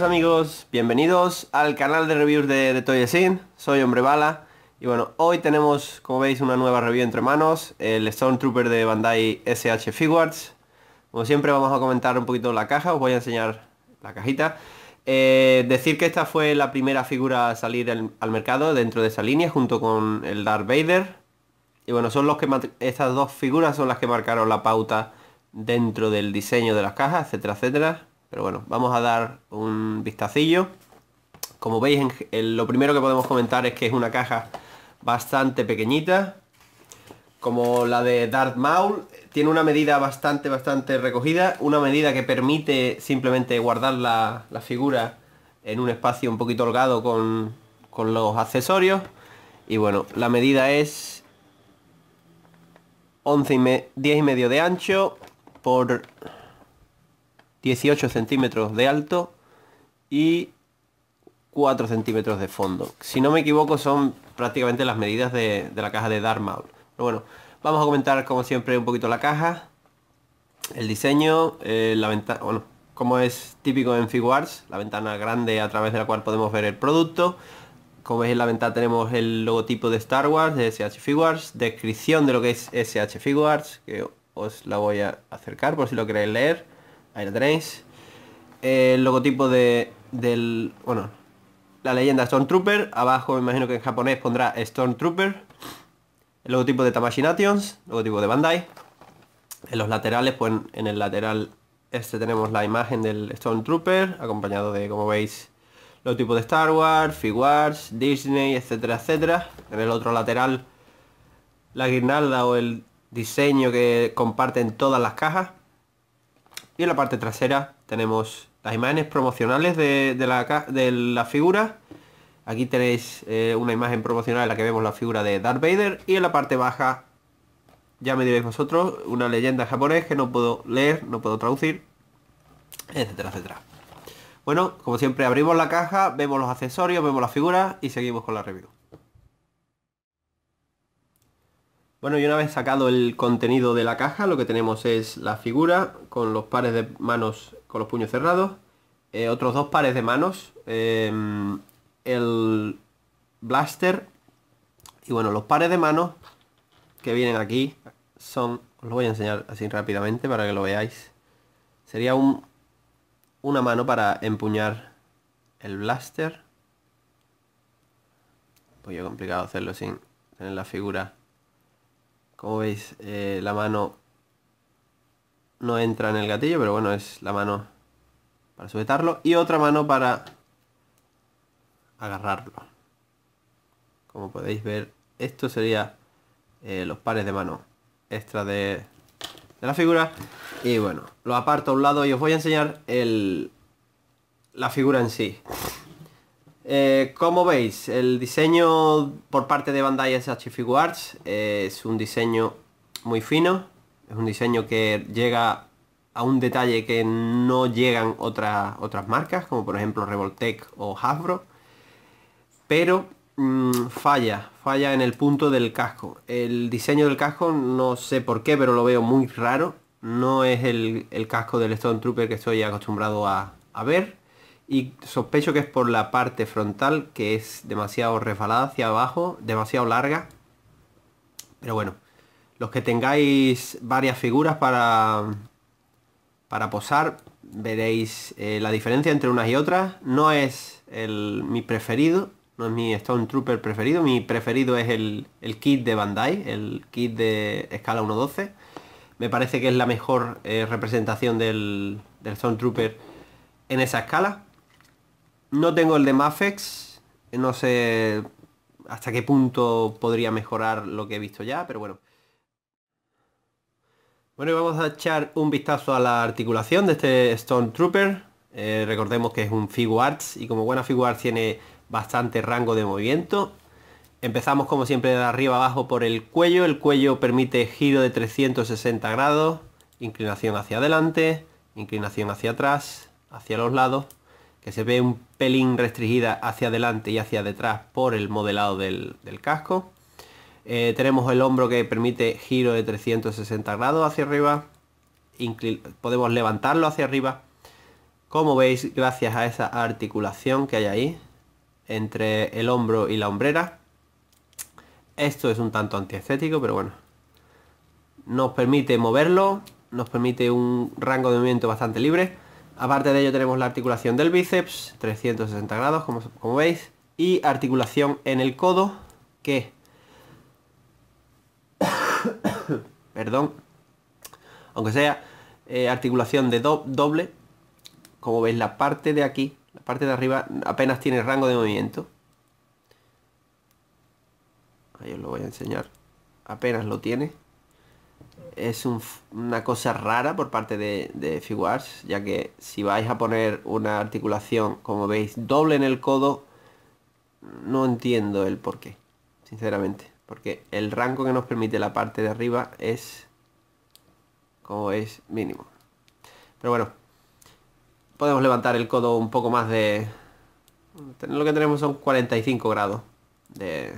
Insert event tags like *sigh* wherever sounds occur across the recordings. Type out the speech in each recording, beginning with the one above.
amigos, bienvenidos al canal de reviews de, de Toy Sin, soy Hombre Bala y bueno, hoy tenemos como veis una nueva review entre manos, el Stormtrooper de Bandai SH Figuarts como siempre vamos a comentar un poquito la caja, os voy a enseñar la cajita eh, decir que esta fue la primera figura a salir al mercado dentro de esa línea junto con el Darth Vader y bueno, son los que estas dos figuras son las que marcaron la pauta dentro del diseño de las cajas, etcétera, etcétera pero bueno, vamos a dar un vistacillo. Como veis, lo primero que podemos comentar es que es una caja bastante pequeñita. Como la de Darth Maul, tiene una medida bastante, bastante recogida. Una medida que permite simplemente guardar la, figura en un espacio un poquito holgado con, con los accesorios. Y bueno, la medida es 11 y me y medio de ancho por 18 centímetros de alto y 4 centímetros de fondo. Si no me equivoco son prácticamente las medidas de, la caja de Dark Maul. Pero bueno, vamos a comentar como siempre un poquito la caja, el diseño, eh, la ventana, bueno, como es típico en Figuarts, la ventana grande a través de la cual podemos ver el producto. Como veis en la ventana tenemos el logotipo de Star Wars, de SH Figuarts, descripción de lo que es SH Figuarts, que os la voy a acercar por si lo queréis leer. Ahí lo tenéis. El logotipo de, del... Bueno, la leyenda Stormtrooper. Abajo me imagino que en japonés pondrá Stormtrooper. El logotipo de Tamashinations Nations. Logotipo de Bandai. En los laterales, pues en el lateral este tenemos la imagen del Stormtrooper. Acompañado de, como veis, Logotipo de Star Wars, Figuarts, Disney, etcétera, etcétera. En el otro lateral, la guirnalda o el diseño que comparten todas las cajas. Y en la parte trasera tenemos las imágenes promocionales de, la, de la figura. Aquí tenéis eh, una imagen promocional en la que vemos la figura de Darth Vader. Y en la parte baja, ya me diréis vosotros, una leyenda japonés que no puedo leer, no puedo traducir, etcétera, etcétera. Bueno, como siempre abrimos la caja, vemos los accesorios, vemos la figura y seguimos con la review. Bueno, y una vez sacado el contenido de la caja, lo que tenemos es la figura con los pares de manos con los puños cerrados, eh, otros dos pares de manos, em, el blaster y bueno, los pares de manos que vienen aquí son, os lo voy a enseñar así rápidamente para que lo veáis, sería una mano para empuñar el blaster, Pues ya complicado hacerlo sin tener la figura como veis, eh, la mano no entra en el gatillo, pero bueno, es la mano para sujetarlo. Y otra mano para agarrarlo. Como podéis ver, esto sería eh, los pares de mano extra de, la figura. Y bueno, lo aparto a un lado y os voy a enseñar la figura en sí. Eh, como veis, el diseño por parte de Bandai SH Figuarts eh, es un diseño muy fino, es un diseño que llega a un detalle que no llegan otras, otras marcas, como por ejemplo Revoltech o Hasbro, pero mm, falla, falla en el punto del casco. El diseño del casco no sé por qué, pero lo veo muy raro, no es el, casco del Stone Trooper que estoy acostumbrado a, a ver, y sospecho que es por la parte frontal que es demasiado resbalada hacia abajo, demasiado larga. Pero bueno, los que tengáis varias figuras para, para posar, veréis eh, la diferencia entre unas y otras. No es el, mi preferido, no es mi Stone Trooper preferido, mi preferido es el, kit de Bandai, el kit de escala 1.12. Me parece que es la mejor eh, representación del, del Stone Trooper en esa escala. No tengo el de Mafex. No sé hasta qué punto podría mejorar lo que he visto ya, pero bueno. Bueno, vamos a echar un vistazo a la articulación de este Stormtrooper. trooper eh, recordemos que es un Figuarts y como buena Figuarts tiene bastante rango de movimiento. Empezamos como siempre de arriba abajo por el cuello. El cuello permite giro de 360 grados, inclinación hacia adelante, inclinación hacia atrás, hacia los lados que se ve un pelín restringida hacia adelante y hacia detrás por el modelado del, casco. Eh, tenemos el hombro que permite giro de 360 grados hacia arriba. podemos levantarlo hacia arriba. Como veis, gracias a esa articulación que hay ahí entre el hombro y la hombrera. Esto es un tanto antiestético, pero bueno. Nos permite moverlo, nos permite un rango de movimiento bastante libre Aparte de ello tenemos la articulación del bíceps, 360 grados como, veis, y articulación en el codo que, *coughs* perdón, aunque sea eh, articulación de doble, como veis la parte de aquí, la parte de arriba apenas tiene rango de movimiento. Ahí os lo voy a enseñar, apenas lo tiene es una cosa rara por parte de, de Figuarts, ya que si vais a poner una articulación, como veis, doble en el codo, no entiendo el por qué, sinceramente. Porque el rango que nos permite la parte de arriba es, como es, mínimo. Pero bueno, podemos levantar el codo un poco más de... Lo que tenemos son 45 grados de...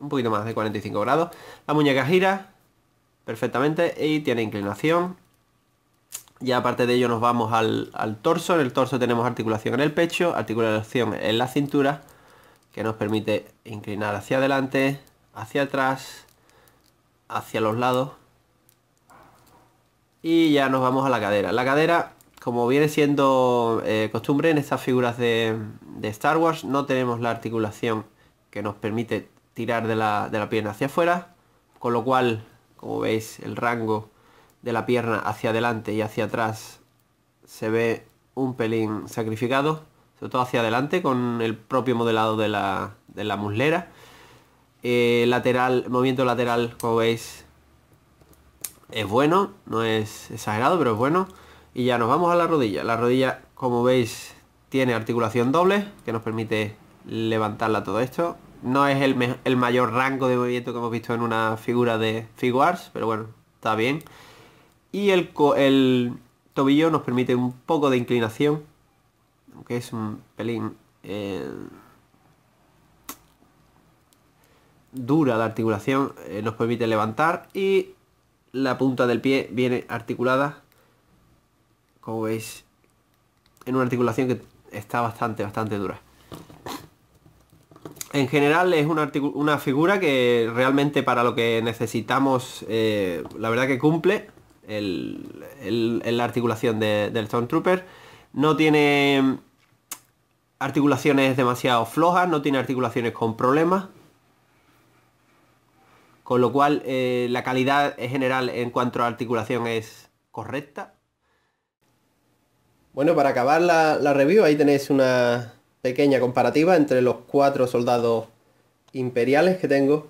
Un poquito más de 45 grados. La muñeca gira, perfectamente y tiene inclinación. Ya aparte de ello nos vamos al, torso. En el torso tenemos articulación en el pecho, articulación en la cintura, que nos permite inclinar hacia adelante, hacia atrás, hacia los lados. Y ya nos vamos a la cadera. La cadera, como viene siendo eh, costumbre en estas figuras de, Star Wars, no tenemos la articulación que nos permite tirar de la, de la pierna hacia afuera, con lo cual como veis, el rango de la pierna hacia adelante y hacia atrás se ve un pelín sacrificado, sobre todo hacia adelante con el propio modelado de la, muslera. Eh, lateral, movimiento lateral, como veis, es bueno, no es exagerado, pero es bueno. Y ya nos vamos a la rodilla. La rodilla, como veis, tiene articulación doble, que nos permite levantarla todo esto no es el, mayor rango de movimiento que hemos visto en una figura de Figuarts, pero bueno, está bien. Y el, el tobillo nos permite un poco de inclinación, aunque es un pelín eh, dura la articulación, eh, nos permite levantar y la punta del pie viene articulada, como veis, en una articulación que está bastante, bastante dura en general es una, figura que realmente para lo que necesitamos, eh, la verdad que cumple el, la articulación del Stormtrooper. No tiene articulaciones demasiado flojas, no tiene articulaciones con problemas. Con lo cual eh, la calidad en general en cuanto a articulación es correcta. Bueno, para acabar la, la review ahí tenéis una, pequeña comparativa entre los cuatro soldados imperiales que tengo.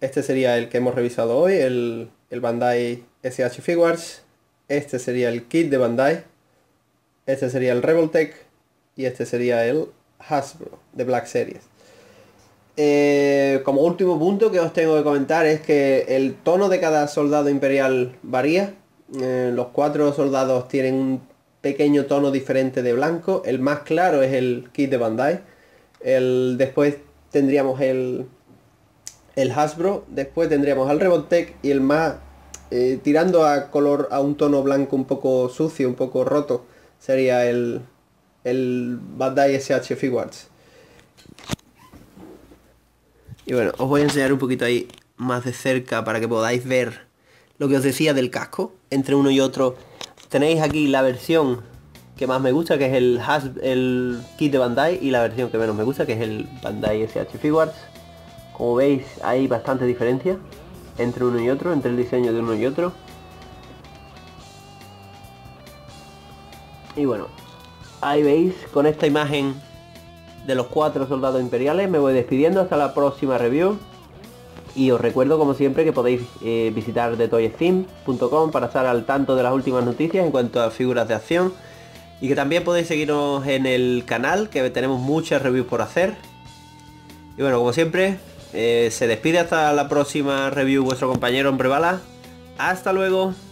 Este sería el que hemos revisado hoy, el, Bandai SH Figures. Este sería el kit de Bandai. Este sería el Revoltech. Y este sería el Hasbro de Black Series. Eh, como último punto que os tengo que comentar es que el tono de cada soldado imperial varía. Eh, los cuatro soldados tienen un pequeño tono diferente de blanco. El más claro es el kit de Bandai. El, después tendríamos el, el Hasbro. Después tendríamos al Revoltech y el más eh, tirando a color a un tono blanco un poco sucio, un poco roto, sería el, el Bandai SH Figuarts. Y bueno, os voy a enseñar un poquito ahí más de cerca para que podáis ver lo que os decía del casco. Entre uno y otro tenéis aquí la versión que más me gusta, que es el, kit de Bandai, y la versión que menos me gusta, que es el Bandai SH Figuarts. Como veis, hay bastante diferencia entre uno y otro, entre el diseño de uno y otro. Y bueno, ahí veis, con esta imagen de los cuatro soldados imperiales, me voy despidiendo hasta la próxima review y os recuerdo como siempre que podéis eh, visitar detoysteam.com para estar al tanto de las últimas noticias en cuanto a figuras de acción y que también podéis seguirnos en el canal que tenemos muchas reviews por hacer y bueno como siempre eh, se despide hasta la próxima review vuestro compañero hombre bala hasta luego